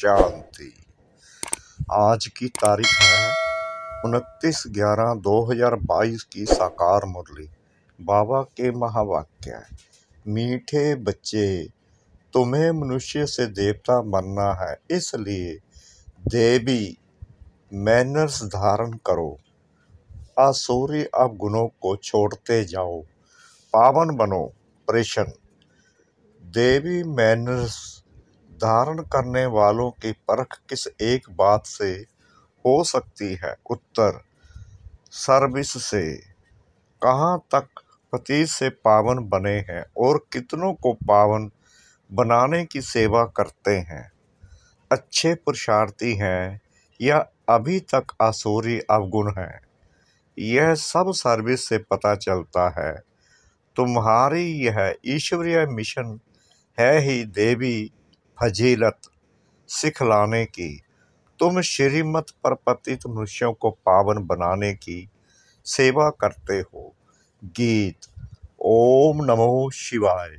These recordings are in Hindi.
शांति आज की तारीख है उनतीस ग्यारह दो हजार बाईस की साकार मुरली बाबा के महावाक्य मीठे बच्चे तुम्हें मनुष्य से देवता बनना है इसलिए देवी मैनर्स धारण करो आसूरी अब गुणों को छोड़ते जाओ पावन बनो प्रेषण देवी मैनर्स धारण करने वालों की परख किस एक बात से हो सकती है उत्तर सर्विस से कहाँ तक पति से पावन बने हैं और कितनों को पावन बनाने की सेवा करते हैं अच्छे पुरुषार्थी हैं या अभी तक आसूरी अवगुण हैं यह सब सर्विस से पता चलता है तुम्हारी यह ईश्वरीय मिशन है ही देवी फजीलत सिखलाने की तुम श्रीमत पर पतित मनुष्यों को पावन बनाने की सेवा करते हो गीत ओम नमो शिवाय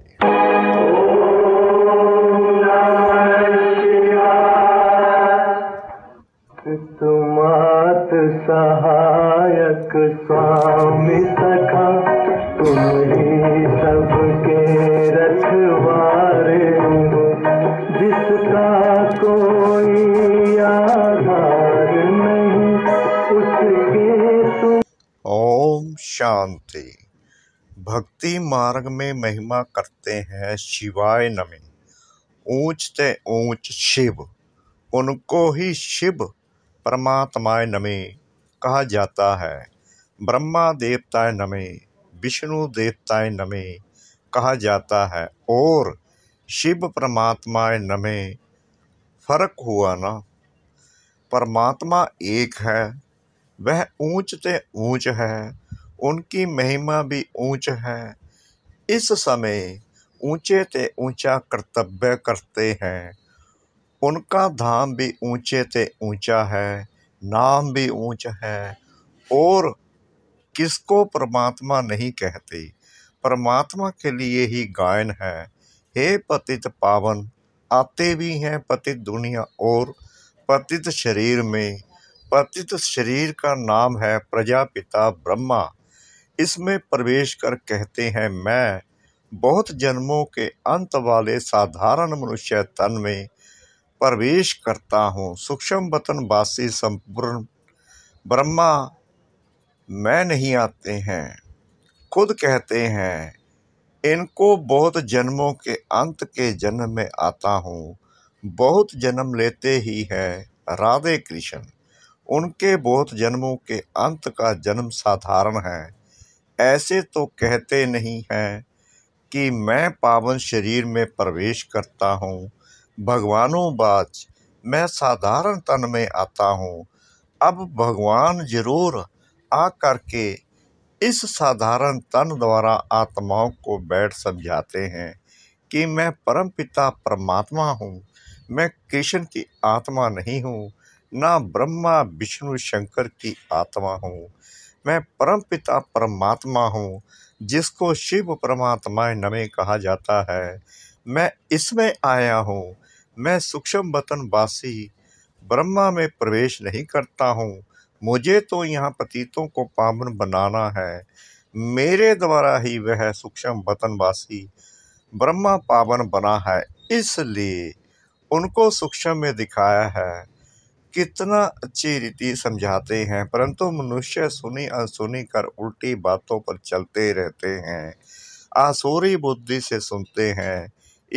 तुम सहायक स्वा से भक्ति मार्ग में महिमा करते हैं शिवाय ऊंच ऊंचते ऊंच शिव उनको ही शिव परमात्माय नमे कहा जाता है ब्रह्मा देवताय नमे विष्णु देवताय नमे कहा जाता है और शिव परमात्माय नमे फर्क हुआ ना परमात्मा एक है वह ऊंचते ऊंच है उनकी महिमा भी ऊंच है इस समय ऊंचे ते ऊंचा कर्तव्य करते हैं उनका धाम भी ऊंचे ते ऊंचा है नाम भी ऊंच है और किसको परमात्मा नहीं कहते परमात्मा के लिए ही गायन है हे पतित पावन आते भी हैं पतित दुनिया और पतित शरीर में पतित शरीर का नाम है प्रजापिता ब्रह्मा इसमें प्रवेश कर कहते हैं मैं बहुत जन्मों के अंत वाले साधारण मनुष्य तन में प्रवेश करता हूँ सूक्ष्म वतन वासी संपूर्ण ब्रह्मा मैं नहीं आते हैं खुद कहते हैं इनको बहुत जन्मों के अंत के जन्म में आता हूँ बहुत जन्म लेते ही है राधे कृष्ण उनके बहुत जन्मों के अंत का जन्म साधारण है ऐसे तो कहते नहीं हैं कि मैं पावन शरीर में प्रवेश करता हूँ भगवानों बाज मैं साधारण तन में आता हूँ अब भगवान जरूर आ कर के इस साधारण तन द्वारा आत्माओं को बैठ समझाते हैं कि मैं परम पिता परमात्मा हूँ मैं कृष्ण की आत्मा नहीं हूँ ना ब्रह्मा विष्णु शंकर की आत्मा हूँ मैं परम पिता परमात्मा हूँ जिसको शिव परमात्मा नमे कहा जाता है मैं इसमें आया हूँ मैं सूक्ष्म वतन वासी ब्रह्मा में प्रवेश नहीं करता हूँ मुझे तो यहाँ पतितों को पावन बनाना है मेरे द्वारा ही वह सूक्ष्म वासी ब्रह्मा पावन बना है इसलिए उनको सूक्ष्म में दिखाया है कितना अच्छी रीति समझाते हैं परंतु मनुष्य सुनी अनसुनी कर उल्टी बातों पर चलते रहते हैं आसूरी बुद्धि से सुनते हैं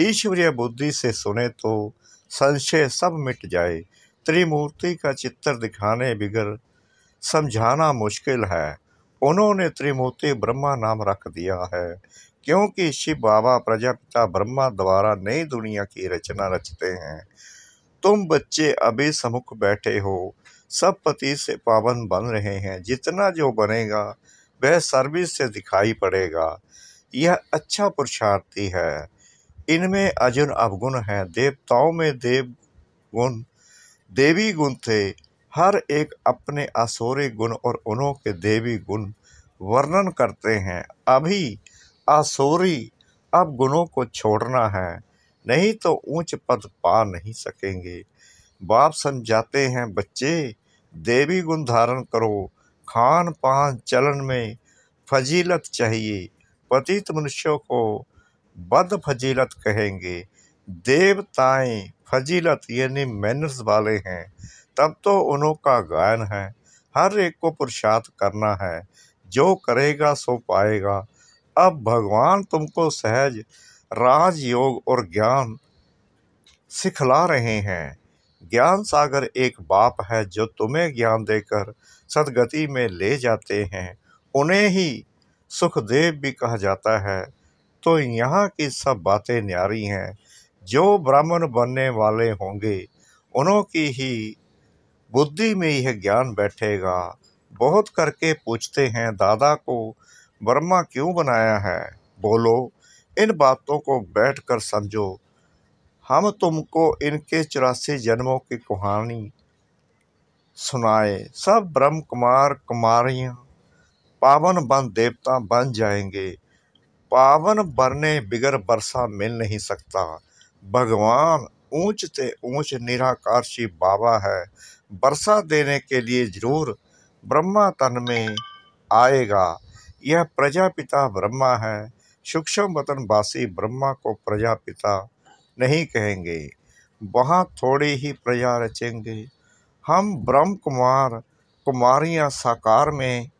ईश्वरीय बुद्धि से सुने तो संशय सब मिट जाए त्रिमूर्ति का चित्र दिखाने बिगर समझाना मुश्किल है उन्होंने त्रिमूर्ति ब्रह्मा नाम रख दिया है क्योंकि शिव बाबा प्रजापिता ब्रह्मा द्वारा नई दुनिया की रचना रचते हैं तुम बच्चे अभी समुख बैठे हो सब पति से पावन बन रहे हैं जितना जो बनेगा वह सर्विस से दिखाई पड़ेगा यह अच्छा पुरुषार्थी है इनमें अजुन अवगुण है देवताओं में देव गुण देवी गुण थे हर एक अपने आसोरे गुण और उनों के देवी गुण वर्णन करते हैं अभी आसोरी अब गुणों को छोड़ना है नहीं तो ऊंच पद पा नहीं सकेंगे बाप समझाते हैं बच्चे देवी गुण धारण करो खान पान चलन में फजीलत चाहिए पतित मनुष्यों को बद फजीलत कहेंगे देवताएं फजीलत यानी मैनर्स वाले हैं तब तो उनका गायन है हर एक को पुरुषार्थ करना है जो करेगा सो पाएगा अब भगवान तुमको सहज राजयोग और ज्ञान सिखला रहे हैं ज्ञान सागर एक बाप है जो तुम्हें ज्ञान देकर सदगति में ले जाते हैं उन्हें ही सुखदेव भी कहा जाता है तो यहाँ की सब बातें न्यारी हैं जो ब्राह्मण बनने वाले होंगे उन्हों की ही बुद्धि में यह ज्ञान बैठेगा बहुत करके पूछते हैं दादा को ब्रह्मा क्यों बनाया है बोलो इन बातों को बैठकर समझो हम तुमको इनके चौरासी जन्मों की कहानी सुनाए सब ब्रह्म कुमार कुमारियाँ पावन बन देवता बन जाएंगे पावन बनने बिगर बरसा मिल नहीं सकता भगवान ऊंच से ऊंच निराकार शिव बाबा है वर्षा देने के लिए जरूर ब्रह्मा तन में आएगा यह प्रजापिता ब्रह्मा है सूक्ष्म वतनवासी ब्रह्मा को प्रजापिता नहीं कहेंगे वहाँ थोड़ी ही प्रजा रचेंगे हम ब्रह्म कुमार कुमारियाँ साकार में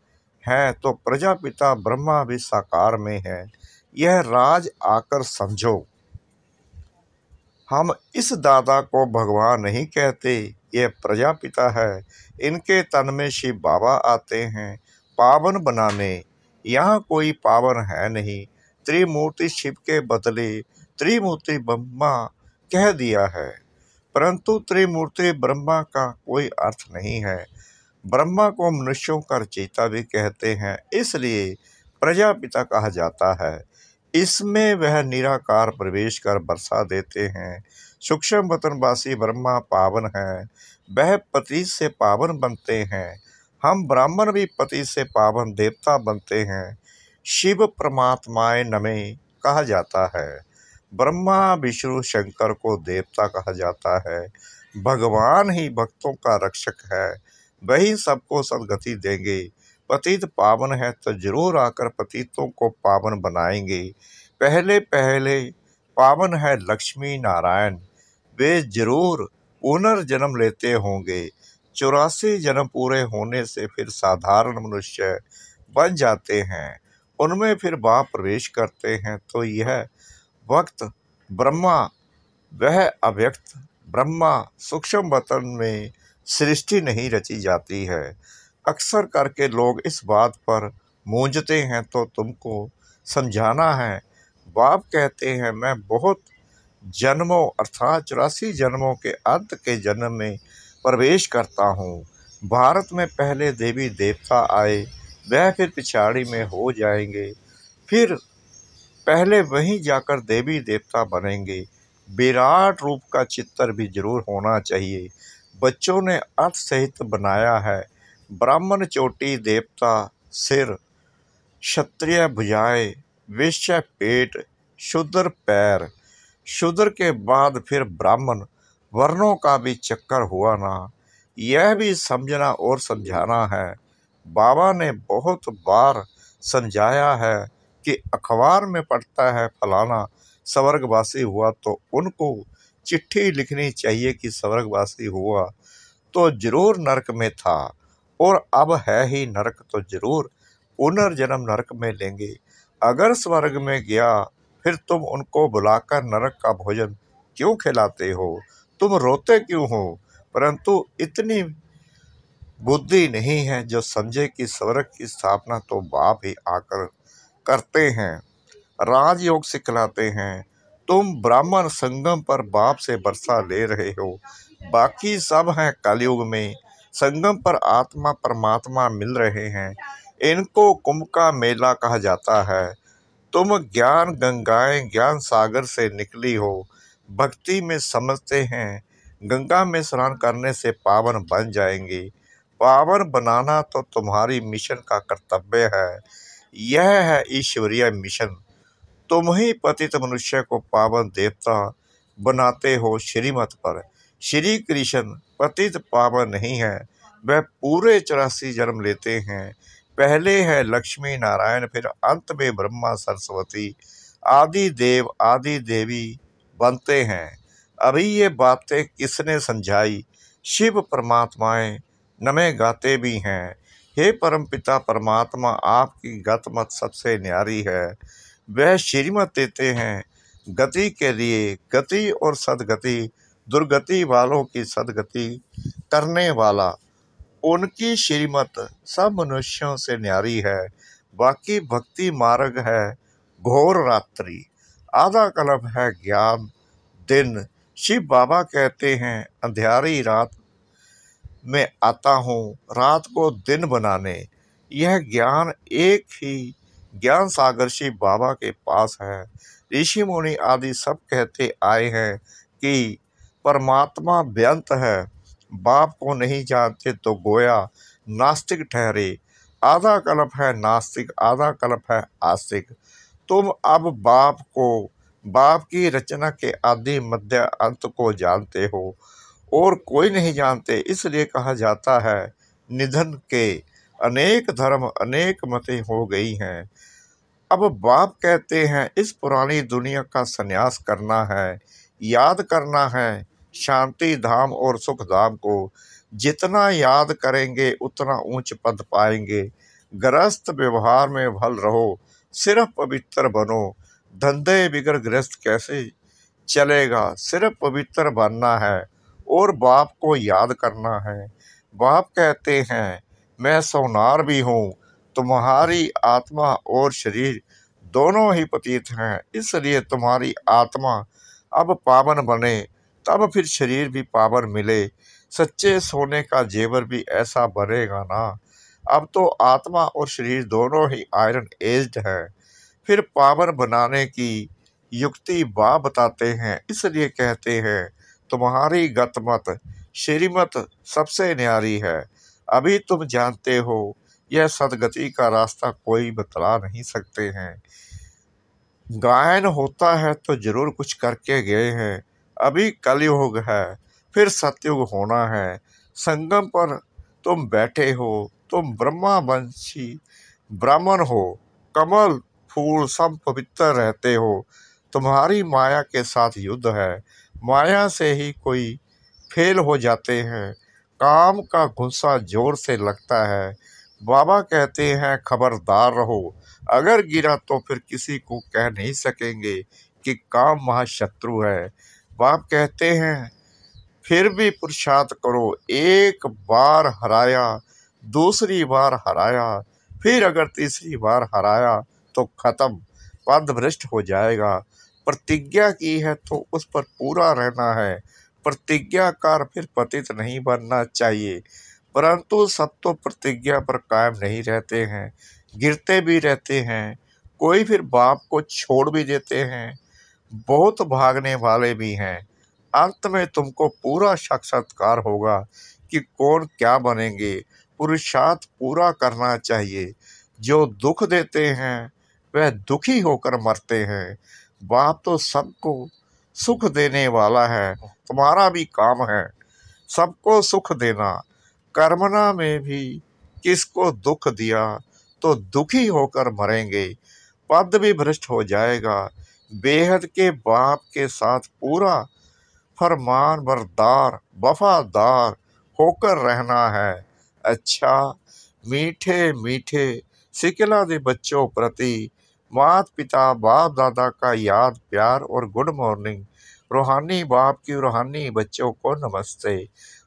हैं तो प्रजापिता ब्रह्मा भी साकार में है यह राज आकर समझो हम इस दादा को भगवान नहीं कहते यह प्रजापिता है इनके तन में शिव बाबा आते हैं पावन बनाने यहाँ कोई पावन है नहीं त्रिमूर्ति शिव के बदले त्रिमूर्ति ब्रह्मा कह दिया है परंतु त्रिमूर्ति ब्रह्मा का कोई अर्थ नहीं है ब्रह्मा को मनुष्यों का रचयिता भी कहते हैं इसलिए प्रजापिता कहा जाता है इसमें वह निराकार प्रवेश कर बरसा देते हैं सूक्ष्म वतनवासी ब्रह्मा पावन हैं वह पति से पावन बनते हैं हम ब्राह्मण भी पति से पावन देवता बनते हैं शिव परमात्माए नमे कहा जाता है ब्रह्मा विष्णु शंकर को देवता कहा जाता है भगवान ही भक्तों का रक्षक है वही सबको सदगति देंगे पतित पावन है तो जरूर आकर पतितों को पावन बनाएंगे पहले पहले पावन है लक्ष्मी नारायण वे जरूर पुनर्जन्म लेते होंगे चौरासी जन्म पूरे होने से फिर साधारण मनुष्य बन जाते हैं उनमें फिर बाप प्रवेश करते हैं तो यह वक्त ब्रह्मा वह अव्यक्त ब्रह्मा सूक्ष्म वतन में सृष्टि नहीं रची जाती है अक्सर करके लोग इस बात पर मूंझते हैं तो तुमको समझाना है बाप कहते हैं मैं बहुत जन्मों अर्थात चौरासी जन्मों के अंत के जन्म में प्रवेश करता हूँ भारत में पहले देवी देवता आए वह फिर पिछाड़ी में हो जाएंगे फिर पहले वहीं जाकर देवी देवता बनेंगे विराट रूप का चित्र भी जरूर होना चाहिए बच्चों ने अर्थ सहित बनाया है ब्राह्मण चोटी देवता सिर क्षत्रिय भुजाए विश्व पेट शूद्र पैर शूद्र के बाद फिर ब्राह्मण वर्णों का भी चक्कर हुआ ना यह भी समझना और समझाना है बाबा ने बहुत बार समझाया है कि अखबार में पढ़ता है फलाना स्वर्गवासी हुआ तो उनको चिट्ठी लिखनी चाहिए कि स्वर्गवासी हुआ तो जरूर नरक में था और अब है ही नरक तो जरूर पुनर्जन्म नरक में लेंगे अगर स्वर्ग में गया फिर तुम उनको बुलाकर नरक का भोजन क्यों खिलाते हो तुम रोते क्यों हो परंतु इतनी बुद्धि नहीं है जो समझे कि स्वर्ग की स्थापना तो बाप ही आकर करते हैं राजयोग सिखलाते हैं तुम ब्राह्मण संगम पर बाप से वर्षा ले रहे हो बाकी सब हैं कलयुग में संगम पर आत्मा परमात्मा मिल रहे हैं इनको कुंभ का मेला कहा जाता है तुम ज्ञान गंगाएं ज्ञान सागर से निकली हो भक्ति में समझते हैं गंगा में स्नान करने से पावन बन जाएंगे पावन बनाना तो तुम्हारी मिशन का कर्तव्य है यह है ईश्वरीय मिशन तुम ही पतित मनुष्य को पावन देवता बनाते हो श्रीमत पर श्री कृष्ण पतित पावन नहीं है वह पूरे चौरासी जन्म लेते हैं पहले है लक्ष्मी नारायण फिर अंत में ब्रह्मा सरस्वती आदि देव आदि देवी बनते हैं अभी ये बातें किसने समझाई शिव परमात्माएं नमें गाते भी हैं हे परम पिता परमात्मा आपकी गत मत सबसे न्यारी है वह श्रीमत देते हैं गति के लिए गति और सदगति दुर्गति वालों की सदगति करने वाला उनकी श्रीमत सब मनुष्यों से न्यारी है बाकी भक्ति मार्ग है घोर रात्रि आधा कलम है ज्ञान दिन शिव बाबा कहते हैं अंधेरी रात में आता हूँ रात को दिन बनाने यह ज्ञान एक ही ज्ञान सागर श्री बाबा के पास है ऋषि मुनि आदि सब कहते आए हैं कि परमात्मा व्यंत है बाप को नहीं जानते तो गोया नास्तिक ठहरे आधा कल्प है नास्तिक आधा कल्प है आस्तिक तुम अब बाप को बाप की रचना के आदि मध्य अंत को जानते हो और कोई नहीं जानते इसलिए कहा जाता है निधन के अनेक धर्म अनेक मतें हो गई हैं अब बाप कहते हैं इस पुरानी दुनिया का सन्यास करना है याद करना है शांति धाम और सुख धाम को जितना याद करेंगे उतना ऊंच पद पाएंगे ग्रस्त व्यवहार में भल रहो सिर्फ पवित्र बनो धंधे बिगड़ ग्रस्त कैसे चलेगा सिर्फ पवित्र बनना है और बाप को याद करना है बाप कहते हैं मैं सोनार भी हूँ तुम्हारी आत्मा और शरीर दोनों ही पतीत हैं इसलिए तुम्हारी आत्मा अब पावन बने तब फिर शरीर भी पावन मिले सच्चे सोने का जेवर भी ऐसा बनेगा ना अब तो आत्मा और शरीर दोनों ही आयरन एज्ड हैं फिर पावन बनाने की युक्ति बा बताते हैं इसलिए कहते हैं तुम्हारी गतमत श्रीमत सबसे न्यारी है अभी तुम जानते हो यह सदगति का रास्ता कोई बतला नहीं सकते हैं गायन होता है तो जरूर कुछ करके गए हैं अभी कलयुग है फिर सतयुग होना है संगम पर तुम बैठे हो तुम ब्रह्मा वंशी ब्राह्मण हो कमल फूल सब पवित्र रहते हो तुम्हारी माया के साथ युद्ध है माया से ही कोई फेल हो जाते हैं काम का गुस्सा जोर से लगता है बाबा कहते हैं खबरदार रहो अगर गिरा तो फिर किसी को कह नहीं सकेंगे कि काम महाशत्रु है बाप कहते हैं फिर भी पुरुषार्थ करो एक बार हराया दूसरी बार हराया फिर अगर तीसरी बार हराया तो ख़त्म पद भ्रष्ट हो जाएगा प्रतिज्ञा की है तो उस पर पूरा रहना है प्रतिज्ञाकार फिर पतित नहीं बनना चाहिए परंतु सब तो प्रतिज्ञा पर कायम नहीं रहते हैं गिरते भी रहते हैं कोई फिर बाप को छोड़ भी देते हैं बहुत भागने वाले भी हैं अंत में तुमको पूरा साक्षात्कार होगा कि कौन क्या बनेंगे पुरुषार्थ पूरा करना चाहिए जो दुख देते हैं वह दुखी होकर मरते हैं वह तो सबको सुख देने वाला है तुम्हारा भी काम है सबको सुख देना कर्मना में भी किसको दुख दिया तो दुखी होकर मरेंगे पद भी भ्रष्ट हो जाएगा बेहद के बाप के साथ पूरा फरमान बरदार वफादार होकर रहना है अच्छा मीठे मीठे सिकला दे बच्चों प्रति मात पिता बाप दादा का याद प्यार और गुड मॉर्निंग रूहानी बाप की रूहानी बच्चों को नमस्ते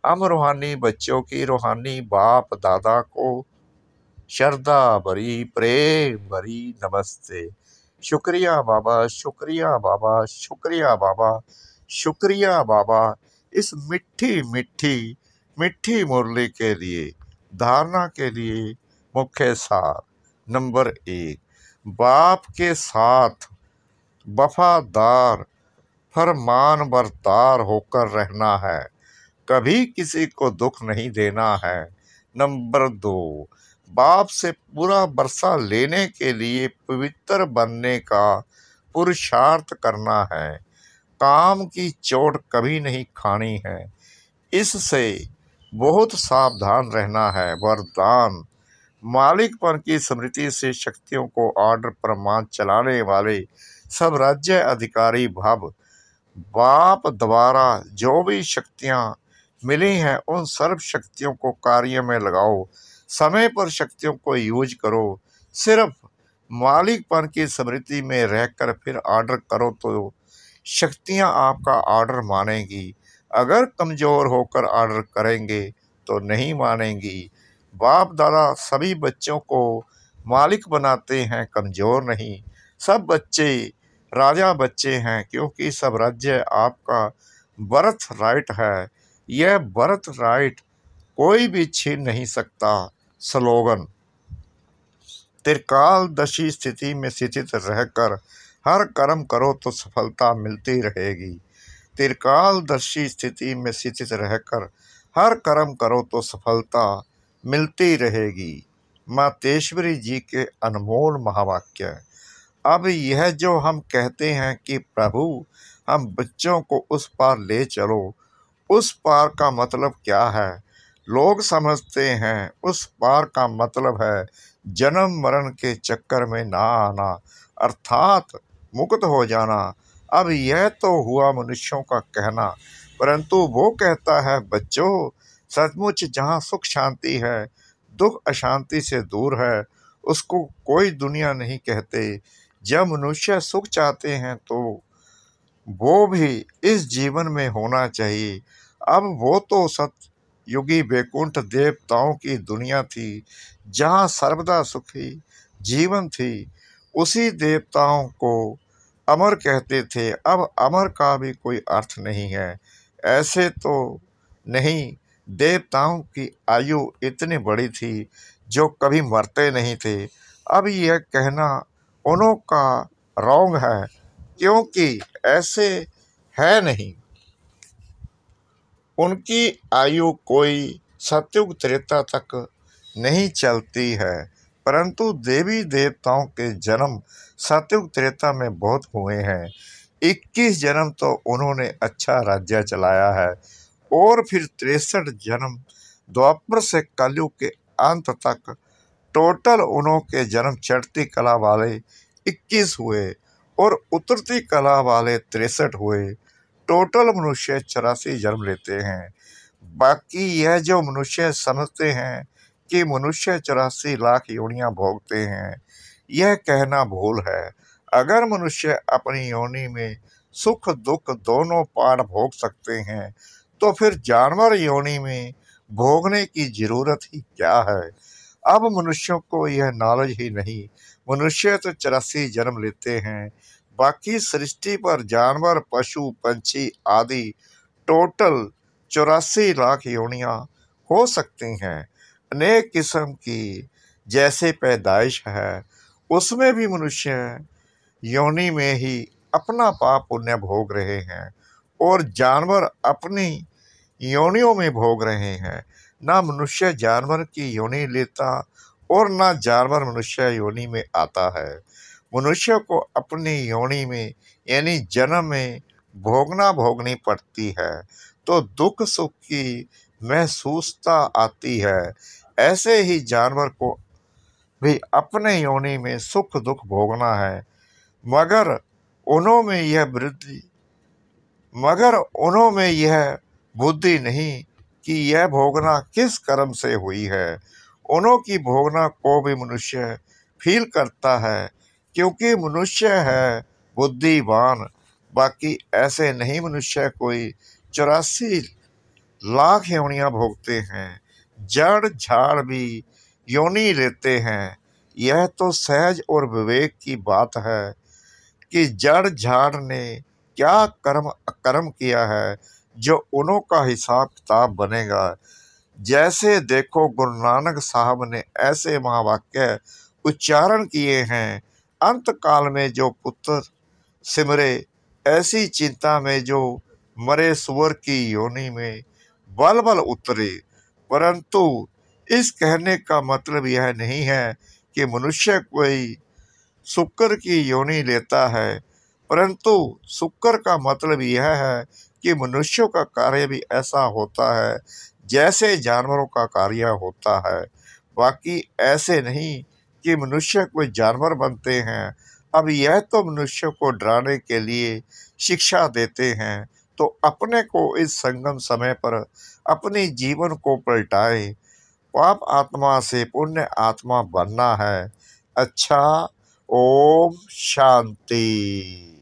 हम रूहानी बच्चों की रूहानी बाप दादा को श्रद्धा भरी प्रेम भरी नमस्ते शुक्रिया बाबा शुक्रिया बाबा शुक्रिया बाबा शुक्रिया बाबा इस मिठी मिठी मिठी मुरली के लिए धारणा के लिए मुख्य सार नंबर एक बाप के साथ वफादार फरमान बरदार होकर रहना है कभी किसी को दुख नहीं देना है नंबर दो बाप से पूरा बरसा लेने के लिए पवित्र बनने का पुरुषार्थ करना है काम की चोट कभी नहीं खानी है इससे बहुत सावधान रहना है वरदान मालिकपन की स्मृति से शक्तियों को ऑर्डर प्रमाण चलाने वाले सब राज्य अधिकारी भव बाप द्वारा जो भी शक्तियाँ मिली हैं उन सर्व शक्तियों को कार्य में लगाओ समय पर शक्तियों को यूज करो सिर्फ मालिकपन की स्मृति में रहकर फिर ऑर्डर करो तो शक्तियाँ आपका ऑर्डर मानेंगी अगर कमज़ोर होकर ऑर्डर करेंगे तो नहीं मानेंगी बाप दादा सभी बच्चों को मालिक बनाते हैं कमज़ोर नहीं सब बच्चे राजा बच्चे हैं क्योंकि सब राज्य आपका बर्थ राइट है यह बर्थ राइट कोई भी छीन नहीं सकता स्लोगन दशी स्थिति में स्थित रहकर हर कर्म करो तो सफलता मिलती रहेगी दशी स्थिति में स्थित रहकर हर कर्म करो तो सफलता मिलती रहेगी मातेश्वरी जी के अनमोल महावाक्य अब यह जो हम कहते हैं कि प्रभु हम बच्चों को उस पार ले चलो उस पार का मतलब क्या है लोग समझते हैं उस पार का मतलब है जन्म मरण के चक्कर में ना आना अर्थात मुक्त हो जाना अब यह तो हुआ मनुष्यों का कहना परंतु वो कहता है बच्चों सचमुच जहाँ सुख शांति है दुख अशांति से दूर है उसको कोई दुनिया नहीं कहते जब मनुष्य सुख चाहते हैं तो वो भी इस जीवन में होना चाहिए अब वो तो सतयुगी वैकुंठ देवताओं की दुनिया थी जहाँ सर्वदा सुखी जीवन थी उसी देवताओं को अमर कहते थे अब अमर का भी कोई अर्थ नहीं है ऐसे तो नहीं देवताओं की आयु इतनी बड़ी थी जो कभी मरते नहीं थे अब यह कहना उन्होंने का रोंग है क्योंकि ऐसे है नहीं उनकी आयु कोई सत्युग त्रेता तक नहीं चलती है परंतु देवी देवताओं के जन्म सत्युग त्रेता में बहुत हुए हैं 21 जन्म तो उन्होंने अच्छा राज्य चलाया है और फिर तिरसठ जन्म द्वापर से कलयुग के अंत तक टोटल उनके के जन्म चढ़ती कला वाले 21 हुए और उतरती कला वाले तिरसठ हुए टोटल मनुष्य चौरासी जन्म लेते हैं बाकी यह जो मनुष्य समझते हैं कि मनुष्य चौरासी लाख योनियां भोगते हैं यह कहना भूल है अगर मनुष्य अपनी योनि में सुख दुख दोनों पाठ भोग सकते हैं तो फिर जानवर योनि में भोगने की जरूरत ही क्या है अब मनुष्यों को यह नॉलेज ही नहीं मनुष्य तो चौरासी जन्म लेते हैं बाकी सृष्टि पर जानवर पशु पंछी आदि टोटल चौरासी लाख योनियाँ हो सकती हैं अनेक किस्म की जैसे पैदाइश है उसमें भी मनुष्य योनि में ही अपना पाप पुण्य भोग रहे हैं और जानवर अपनी योनियों में भोग रहे हैं ना मनुष्य जानवर की योनि लेता और ना जानवर मनुष्य योनि में आता है मनुष्य को अपनी योनि में यानी जन्म में भोगना भोगनी पड़ती है तो दुख सुख की महसूसता आती है ऐसे ही जानवर को भी अपने योनि में सुख दुख भोगना है मगर उन्हों में यह वृद्धि मगर उन्होंने यह बुद्धि नहीं कि यह भोगना किस कर्म से हुई है उन्हों की भोगना को भी मनुष्य फील करता है क्योंकि मनुष्य है बुद्धिवान बाकी ऐसे नहीं मनुष्य कोई चौरासी लाख योनियाँ भोगते हैं जड़ झाड़ भी योनि लेते हैं यह तो सहज और विवेक की बात है कि जड़ झाड़ ने क्या कर्म अकर्म किया है जो उनों का हिसाब किताब बनेगा जैसे देखो गुरु नानक साहब ने ऐसे महावाक्य उच्चारण किए हैं अंतकाल में जो पुत्र सिमरे ऐसी चिंता में जो मरे स्वर की योनि में बल बल उतरे परंतु इस कहने का मतलब यह नहीं है कि मनुष्य कोई शुक्र की योनि लेता है परंतु शुक्र का मतलब यह है कि मनुष्यों का कार्य भी ऐसा होता है जैसे जानवरों का कार्य होता है बाकी ऐसे नहीं कि मनुष्य कोई जानवर बनते हैं अब यह तो मनुष्य को डराने के लिए शिक्षा देते हैं तो अपने को इस संगम समय पर अपने जीवन को पलटाए पाप आत्मा से पुण्य आत्मा बनना है अच्छा ओम शांति